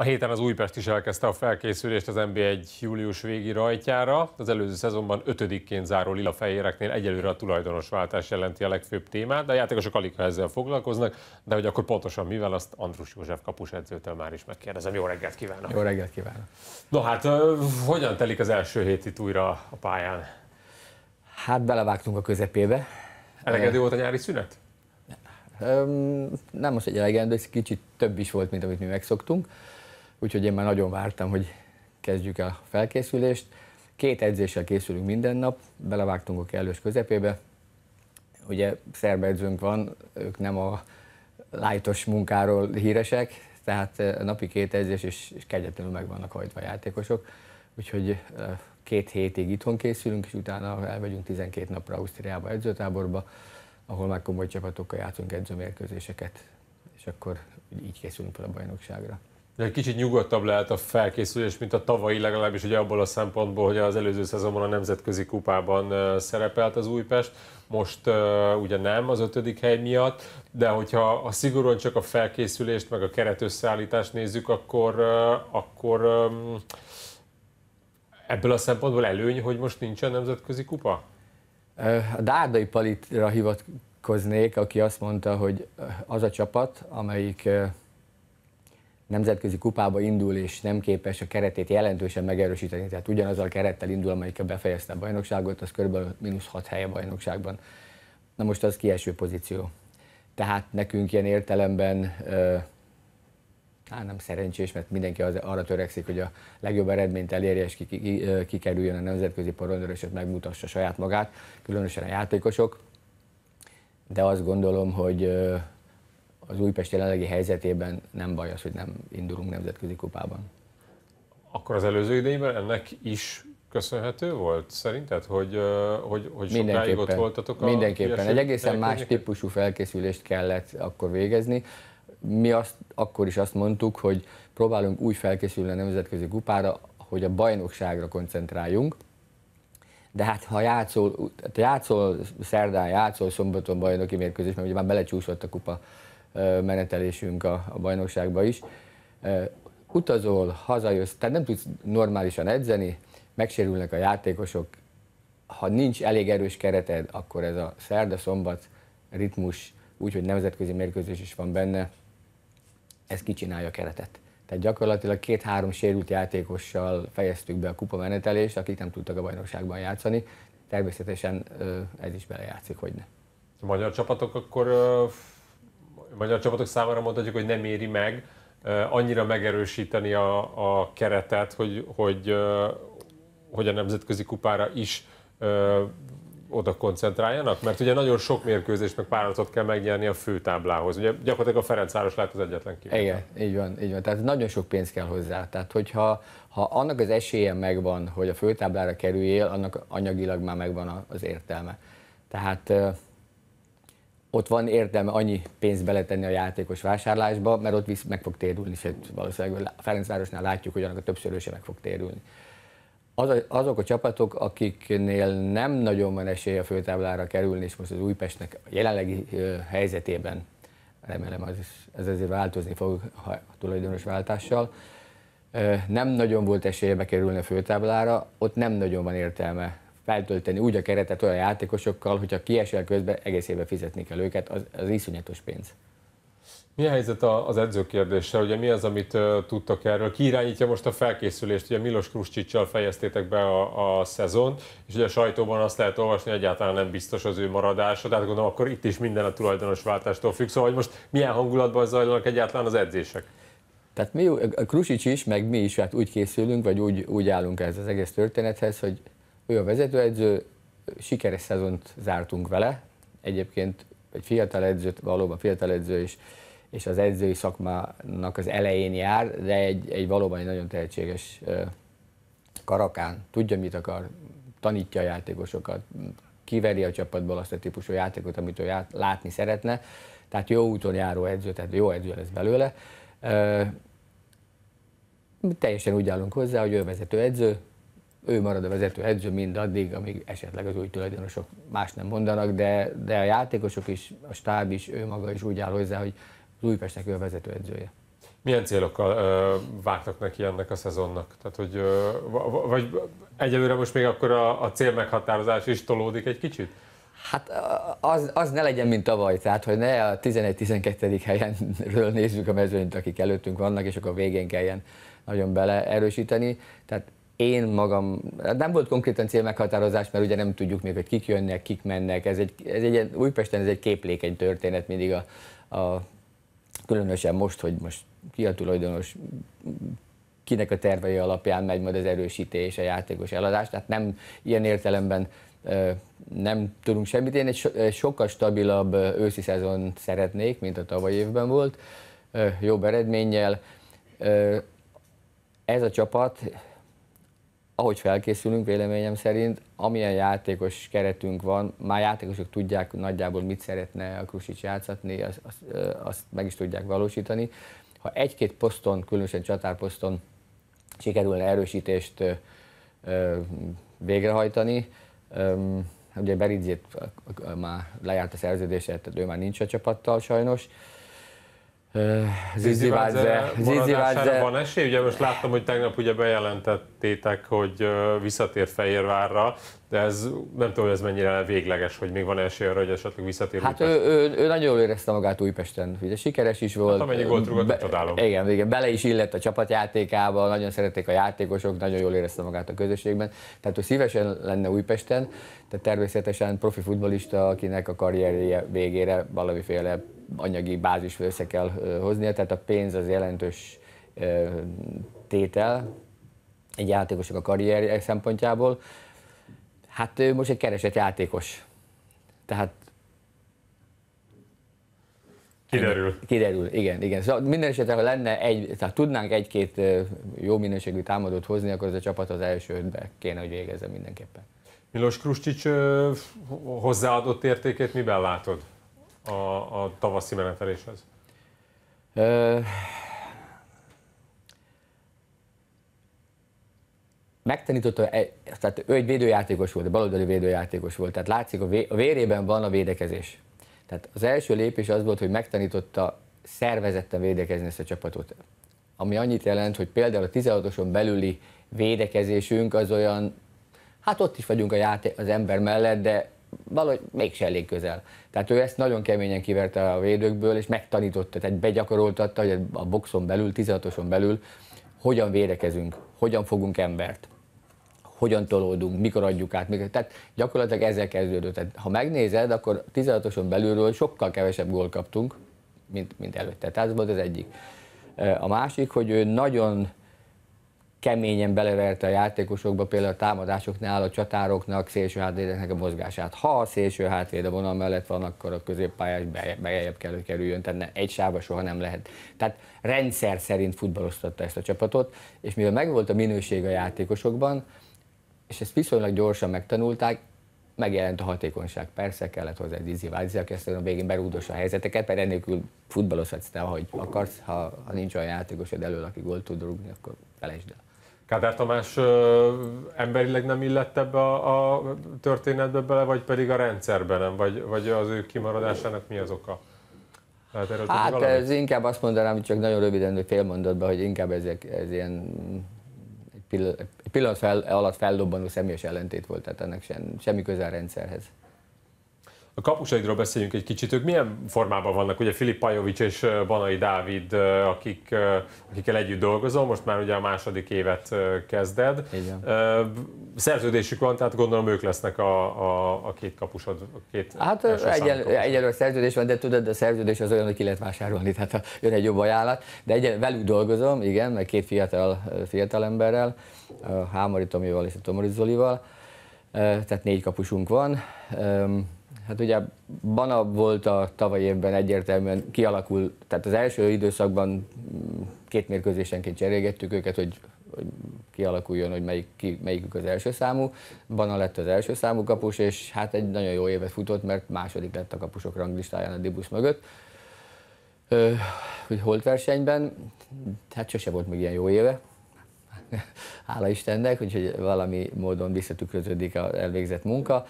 A héten az Újpest is elkezdte a felkészülést az NB1 július végi rajtjára. Az előző szezonban ötödikként záró lila Fejéreknél egyelőre a tulajdonosváltás jelenti a legfőbb témát, de a játékosok alig ha ezzel foglalkoznak, de hogy akkor pontosan mivel, azt Andrus József kapus edzőtől már is megkérdezem. Jó reggelt kívánok! Jó reggelt kívánok! Na hát, hogyan telik az első hét itt újra a pályán? Hát belevágtunk a közepébe. Elegedő volt a nyári szünet? Nem most egy elegendő, ez kicsit több is volt, mint amit mi megszoktunk úgyhogy én már nagyon vártam, hogy kezdjük a felkészülést. Két edzéssel készülünk minden nap, belevágtunk a kellős közepébe. Ugye szerb edzőnk van, ők nem a lájtos munkáról híresek, tehát a eh, napi két edzés és, és kegyetlenül meg vannak hajtva a játékosok. Úgyhogy eh, két hétig itthon készülünk, és utána elmegyünk 12 napra Ausztriába edzőtáborba, ahol már komoly csapatokkal játszunk edzőmérkőzéseket, és akkor így készülünk fel a bajnokságra. Egy kicsit nyugodtabb lehet a felkészülés, mint a tavalyi, legalábbis ugye abból a szempontból, hogy az előző szezonban a Nemzetközi Kupában szerepelt az Újpest, most uh, ugye nem az ötödik hely miatt, de hogyha a szigorúan csak a felkészülést, meg a keretösszeállítást nézzük, akkor, uh, akkor um, ebből a szempontból előny, hogy most nincsen nemzetközi kupa? A Dárdai Palitra hivatkoznék, aki azt mondta, hogy az a csapat, amelyik nemzetközi kupába indul és nem képes a keretét jelentősen megerősíteni, tehát ugyanazzal a kerettel indul, amelyikkel befejezte a bajnokságot, az kb. mínusz 6 hely a bajnokságban. Na most az kieső pozíció. Tehát nekünk ilyen értelemben hát nem szerencsés, mert mindenki az, arra törekszik, hogy a legjobb eredményt elérje és kikerüljön a nemzetközi porondra, és ott megmutassa saját magát, különösen a játékosok. De azt gondolom, hogy az Újpest jelenlegi helyzetében nem baj az, hogy nem indulunk nemzetközi kupában. Akkor az előző idejében ennek is köszönhető volt szerinted, hogy, hogy, hogy sokáig ott voltatok? A mindenképpen. Egy egészen más típusú felkészülést kellett akkor végezni. Mi azt, akkor is azt mondtuk, hogy próbálunk úgy felkészülni a nemzetközi kupára, hogy a bajnokságra koncentráljunk, de hát ha játszol, játszol szerdán, játszol szombaton bajnoki mérkőzés, mert ugye már belecsúszott a kupa menetelésünk a, a bajnokságba is. Utazol, hazajössz, tehát nem tudsz normálisan edzeni, megsérülnek a játékosok, ha nincs elég erős kereted, akkor ez a szerda-szombat ritmus, úgyhogy nemzetközi mérkőzés is van benne, ez kicsinálja a keretet. Tehát gyakorlatilag két-három sérült játékossal fejeztük be a menetelést, akik nem tudtak a bajnokságban játszani. Természetesen ez is belejátszik, hogy ne. A magyar csapatok akkor magyar csapatok számára mondhatjuk, hogy nem éri meg annyira megerősíteni a, a keretet, hogy, hogy, hogy a nemzetközi kupára is oda koncentráljanak? Mert ugye nagyon sok mérkőzést, meg páratot kell megnyerni a főtáblához. Ugye gyakorlatilag a Ferencváros lehet az egyetlen kivétel. Igen, így van, így van. Tehát nagyon sok pénz kell hozzá. Tehát hogyha ha annak az esélye megvan, hogy a főtáblára kerüljél, annak anyagilag már megvan az értelme. Tehát ott van értelme annyi pénzt beletenni a játékos vásárlásba, mert ott visz, meg fog térülni, sőt valószínűleg a Ferencvárosnál látjuk, hogy annak a többszöröse meg fog térülni. Az, azok a csapatok, akiknél nem nagyon van esély a főtáblára kerülni, és most az Újpestnek a jelenlegi helyzetében, remélem az, ez azért változni fog ha a tulajdonos váltással, nem nagyon volt esélye bekerülni a főtáblára, ott nem nagyon van értelme feltölteni úgy a keretet olyan játékosokkal, hogyha kiesel közben egész évben fizetni kell őket, az, az iszonyatos pénz. Mi a helyzet az edző kérdéssel? Ugye mi az, amit tudtak erről? Ki irányítja most a felkészülést? Ugye Milos Kruscsicsal fejeztétek be a, a szezont, és ugye a sajtóban azt lehet olvasni, hogy egyáltalán nem biztos az ő maradása, tehát gondolom akkor itt is minden a tulajdonosváltástól függ. Szóval hogy most milyen hangulatban zajlanak egyáltalán az edzések? Tehát mi, a Krusics is, meg mi is hát úgy készülünk, vagy úgy, úgy állunk ez az egész történethez, hogy ő a vezetőedző, sikeres szezont zártunk vele. Egyébként egy fiatal edző, valóban fiatal edző is, és az edzői szakmának az elején jár, de egy, egy valóban egy nagyon tehetséges karakán, tudja, mit akar, tanítja a játékosokat, kiveri a csapatból azt a típusú játékot, amit ő ját, látni szeretne, tehát jó úton járó edző, tehát jó edző lesz belőle. Teljesen úgy állunk hozzá, hogy ő vezető edző, ő marad a vezető edző mind addig, amíg esetleg az új tulajdonosok más nem mondanak, de, de a játékosok is, a stáb is, ő maga is úgy áll hozzá, hogy az Újpestnek ő a vezető edzője. Milyen célokkal ö, vágtak neki ennek a szezonnak? Tehát, hogy, ö, vagy egyelőre most még akkor a, a cél meghatározás is tolódik egy kicsit? Hát az, az ne legyen, mint tavaly, tehát hogy ne a 11-12. helyenről nézzük a mezőnyt, akik előttünk vannak, és akkor a végén kelljen nagyon beleerősíteni. Tehát én magam, nem volt konkrétan cél meghatározás, mert ugye nem tudjuk még, hogy kik jönnek, kik mennek. Ez egy, ez egy Újpesten ez egy képlékeny történet mindig a, a különösen most, hogy most ki a tulajdonos, kinek a tervei alapján megy majd az erősítés, a játékos eladás, tehát nem ilyen értelemben nem tudunk semmit. Én egy sokkal stabilabb őszi szezon szeretnék, mint a tavaly évben volt, jobb eredménnyel. Ez a csapat ahogy felkészülünk véleményem szerint, amilyen játékos keretünk van, már játékosok tudják nagyjából mit szeretne a Krusics játszatni, azt, azt, azt meg is tudják valósítani. Ha egy-két poszton, különösen csatárposzton sikerülne erősítést végrehajtani, ugye Beridzét már lejárt a szerződése, tehát ő már nincs a csapattal sajnos, Zizi Vádze van esély? Ugye most láttam, hogy tegnap ugye bejelentettétek, hogy visszatér Fehérvárra, de ez nem tudom, hogy ez mennyire végleges, hogy még van esély arra, hogy esetleg visszatér Hát ő, ő, ő, nagyon jól érezte magát Újpesten, ugye sikeres is volt. Hát gólt rúgott, Be, Igen, igen, bele is illett a csapatjátékába, nagyon szerették a játékosok, nagyon jól érezte magát a közösségben, tehát ő szívesen lenne Újpesten, tehát természetesen profi futbolista, akinek a karrierje végére valamiféle anyagi bázis össze kell hoznia, tehát a pénz az jelentős tétel egy játékosok a karrierje szempontjából. Hát ő most egy keresett játékos. Tehát Kiderül. Kiderül, igen, igen. Szóval minden esetre, ha lenne egy, tehát tudnánk egy-két jó minőségű támadót hozni, akkor ez a csapat az első ötbe kéne, hogy végezze mindenképpen. Milos Kruscsics hozzáadott értékét miben látod? a, a tavaszi meneteléshez? Uh, megtanította, e, tehát ő egy védőjátékos volt, egy baloldali védőjátékos volt, tehát látszik, a vérében van a védekezés. Tehát az első lépés az volt, hogy megtanította szervezetten védekezni ezt a csapatot. Ami annyit jelent, hogy például a 16-oson belüli védekezésünk az olyan, hát ott is vagyunk a játé- az ember mellett, de valahogy mégse elég közel. Tehát ő ezt nagyon keményen kiverte a védőkből, és megtanította, tehát begyakoroltatta, hogy a boxon belül, 16-oson belül hogyan védekezünk, hogyan fogunk embert, hogyan tolódunk, mikor adjuk át. Mikor, tehát gyakorlatilag ezzel kezdődött. Tehát, ha megnézed, akkor 16-oson belülről sokkal kevesebb gól kaptunk, mint, mint előtte. Tehát ez volt az egyik. A másik, hogy ő nagyon keményen beleverte a játékosokba, például a támadásoknál a csatároknak, szélső hátvédeknek a mozgását. Ha a szélső hátvéd a vonal mellett van, akkor a középpályás bejebb kell, hogy kerüljön, tehát ne, egy sávba soha nem lehet. Tehát rendszer szerint futballoztatta ezt a csapatot, és mivel megvolt a minőség a játékosokban, és ezt viszonylag gyorsan megtanulták, megjelent a hatékonyság. Persze kellett hozzá egy izivázi, aki a végén berúgdossa a helyzeteket, mert ennélkül futballozhatsz te, ahogy akarsz, ha, ha nincs olyan játékosod elől, aki gólt tud rúgni, akkor felejtsd el. Kádár Tamás ö, emberileg nem illett ebbe a, a történetbe bele, vagy pedig a rendszerbe nem? Vagy, vagy az ő kimaradásának mi az oka? Lehet erről hát valami? ez inkább azt mondanám, hogy csak nagyon röviden, hogy fél mondatban, hogy inkább ezek, ez ilyen egy pillanat fel, alatt feldobbanó személyes ellentét volt, tehát ennek sem, semmi közel rendszerhez. A kapusaidról beszéljünk egy kicsit, ők milyen formában vannak? Ugye Filip Pajovics és Banai Dávid, akik, akikkel együtt dolgozol, most már ugye a második évet kezded. Igen. Szerződésük van, tehát gondolom ők lesznek a, a, a két kapusod. A két hát egyel, egyelőre szerződés van, de tudod, a szerződés az olyan, hogy ki lehet vásárolni, tehát ha jön egy jobb ajánlat. De egyen, velük dolgozom, igen, meg két fiatal, fiatal emberrel, Hámari Tomival és a Tomori Zolival. Tehát négy kapusunk van Hát ugye Bana volt a tavalyi évben egyértelműen kialakul, tehát az első időszakban mm, két mérkőzésenként cserélgettük őket, hogy, hogy kialakuljon, hogy melyik, ki, melyikük az első számú. Bana lett az első számú kapus, és hát egy nagyon jó évet futott, mert második lett a kapusok ranglistáján a Dibusz mögött. Ö, hogy holt versenyben, hát sose volt még ilyen jó éve, hála Istennek, úgyhogy valami módon visszatükröződik az elvégzett munka.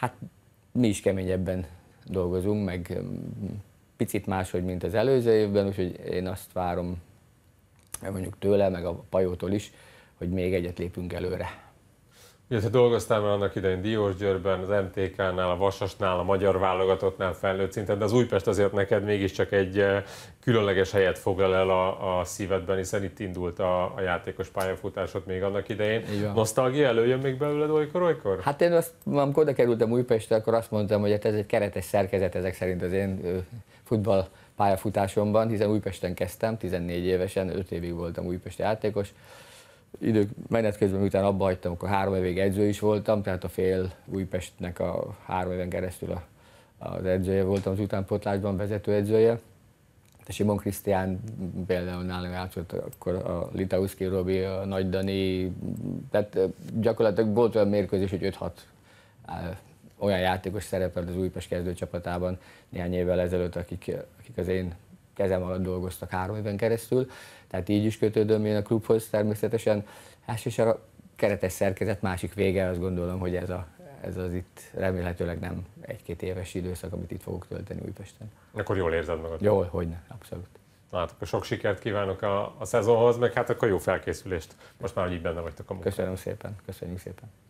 Hát mi is keményebben dolgozunk, meg mm, picit máshogy, mint az előző évben, úgyhogy én azt várom mondjuk tőle, meg a pajótól is, hogy még egyet lépünk előre. Ugye te dolgoztál már annak idején Györben, az MTK-nál, a Vasasnál, a magyar válogatottnál felnőtt szinten, de az Újpest azért neked mégiscsak egy eh, különleges helyet foglal el a, a szívedben, hiszen itt indult a, a játékos pályafutásod még annak idején. Nosztalgia előjön még belőled olykor-olykor? Hát én azt, amikor oda kerültem Újpestre, akkor azt mondtam, hogy hát ez egy keretes szerkezet ezek szerint az én futball pályafutásomban, hiszen Újpesten kezdtem, 14 évesen, 5 évig voltam Újpesti játékos, idők menet közben, miután abba hagytam, akkor három évig edző is voltam, tehát a fél Újpestnek a három éven keresztül a, az edzője voltam, az utánpotlásban vezető edzője. De Simon Krisztián például nálam játszott, akkor a Litauszki Robi, a Nagy Dani, tehát gyakorlatilag volt olyan mérkőzés, hogy 5-6 olyan játékos szerepelt az Újpest kezdőcsapatában néhány évvel ezelőtt, akik, akik az én kezem alatt dolgoztak három éven keresztül, tehát így is kötődöm én a klubhoz természetesen. Elsősorban hát, a keretes szerkezet másik vége, azt gondolom, hogy ez, a, ez az itt remélhetőleg nem egy-két éves időszak, amit itt fogok tölteni Újpesten. Akkor jól érzed magad? Jól, hogyne, abszolút. Na hát akkor sok sikert kívánok a, a szezonhoz, meg hát akkor jó felkészülést, most már, hogy így benne vagytok a munkában. Köszönöm szépen, köszönjük szépen.